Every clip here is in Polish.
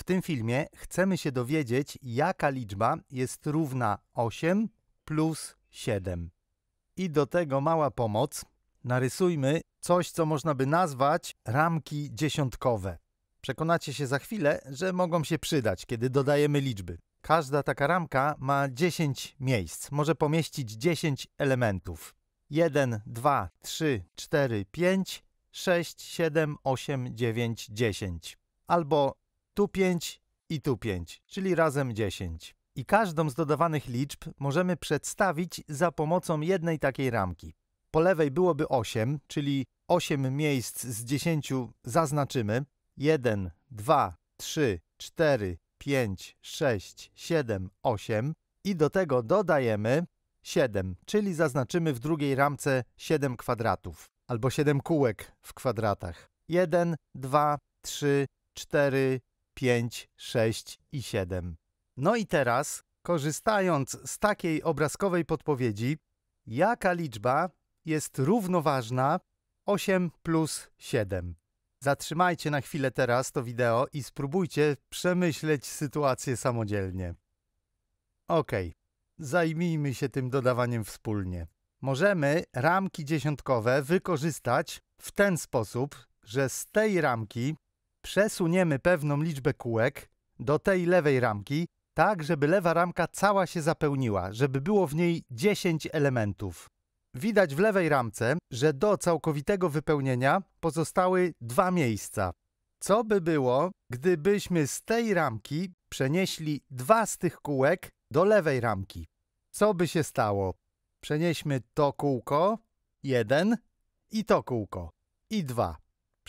W tym filmie chcemy się dowiedzieć, jaka liczba jest równa 8 plus 7. I do tego mała pomoc. Narysujmy coś, co można by nazwać ramki dziesiątkowe. Przekonacie się za chwilę, że mogą się przydać, kiedy dodajemy liczby. Każda taka ramka ma 10 miejsc, może pomieścić 10 elementów. 1, 2, 3, 4, 5, 6, 7, 8, 9, 10. Albo tu 5 i tu 5, czyli razem 10. I każdą z dodawanych liczb możemy przedstawić za pomocą jednej takiej ramki. Po lewej byłoby 8, czyli 8 miejsc z 10 zaznaczymy. 1, 2, 3, 4, 5, 6, 7, 8 i do tego dodajemy 7, czyli zaznaczymy w drugiej ramce 7 kwadratów albo 7 kółek w kwadratach. 1, 2, 3, 4, 5, 6 i 7. No i teraz, korzystając z takiej obrazkowej podpowiedzi, jaka liczba jest równoważna 8 plus 7? Zatrzymajcie na chwilę teraz to wideo i spróbujcie przemyśleć sytuację samodzielnie. Ok, zajmijmy się tym dodawaniem wspólnie. Możemy ramki dziesiątkowe wykorzystać w ten sposób, że z tej ramki przesuniemy pewną liczbę kółek do tej lewej ramki, tak żeby lewa ramka cała się zapełniła, żeby było w niej 10 elementów. Widać w lewej ramce, że do całkowitego wypełnienia pozostały dwa miejsca. Co by było, gdybyśmy z tej ramki przenieśli dwa z tych kółek do lewej ramki? Co by się stało? Przenieśmy to kółko, jeden i to kółko, i dwa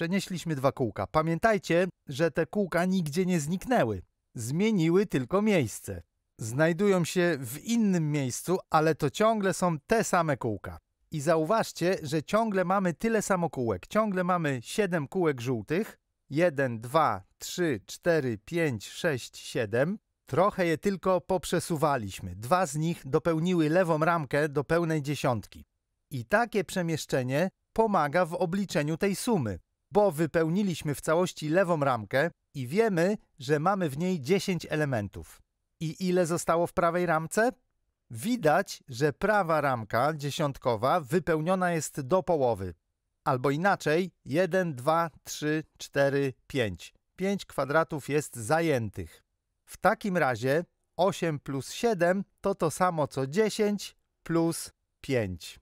przenieśliśmy dwa kółka. Pamiętajcie, że te kółka nigdzie nie zniknęły. Zmieniły tylko miejsce. Znajdują się w innym miejscu, ale to ciągle są te same kółka. I zauważcie, że ciągle mamy tyle samo kółek. Ciągle mamy 7 kółek żółtych. 1, 2, 3, 4, 5, 6, 7. Trochę je tylko poprzesuwaliśmy. Dwa z nich dopełniły lewą ramkę do pełnej dziesiątki. I takie przemieszczenie pomaga w obliczeniu tej sumy bo wypełniliśmy w całości lewą ramkę i wiemy, że mamy w niej 10 elementów. I ile zostało w prawej ramce? Widać, że prawa ramka dziesiątkowa wypełniona jest do połowy. Albo inaczej 1, 2, 3, 4, 5. 5 kwadratów jest zajętych. W takim razie 8 plus 7 to to samo co 10 plus 5.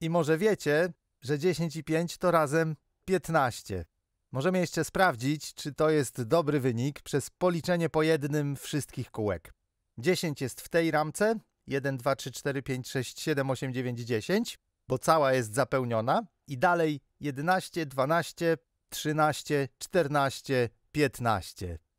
I może wiecie, że 10 i 5 to razem 15. Możemy jeszcze sprawdzić, czy to jest dobry wynik przez policzenie po jednym wszystkich kółek. 10 jest w tej ramce, 1, 2, 3, 4, 5, 6, 7, 8, 9, 10, bo cała jest zapełniona i dalej 11, 12, 13, 14, 15.